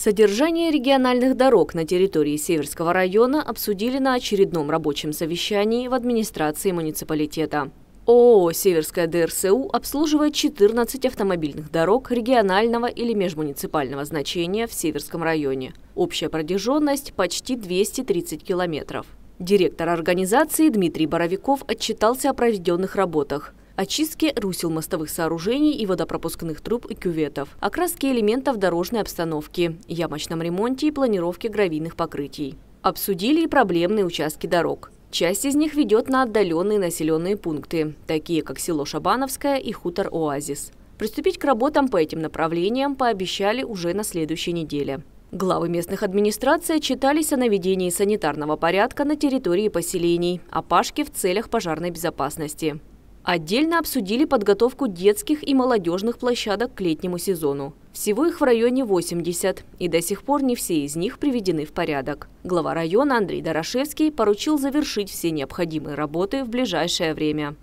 Содержание региональных дорог на территории Северского района обсудили на очередном рабочем совещании в администрации муниципалитета. ООО «Северская ДРСУ» обслуживает 14 автомобильных дорог регионального или межмуниципального значения в Северском районе. Общая протяженность – почти 230 километров. Директор организации Дмитрий Боровиков отчитался о проведенных работах очистке русел мостовых сооружений и водопропускных труб и кюветов, окраске элементов дорожной обстановки, ямочном ремонте и планировке гравийных покрытий. Обсудили и проблемные участки дорог. Часть из них ведет на отдаленные населенные пункты, такие как село Шабановское и хутор «Оазис». Приступить к работам по этим направлениям пообещали уже на следующей неделе. Главы местных администраций отчитались о наведении санитарного порядка на территории поселений, о пашке в целях пожарной безопасности. Отдельно обсудили подготовку детских и молодежных площадок к летнему сезону. Всего их в районе 80, и до сих пор не все из них приведены в порядок. Глава района Андрей Дорошевский поручил завершить все необходимые работы в ближайшее время.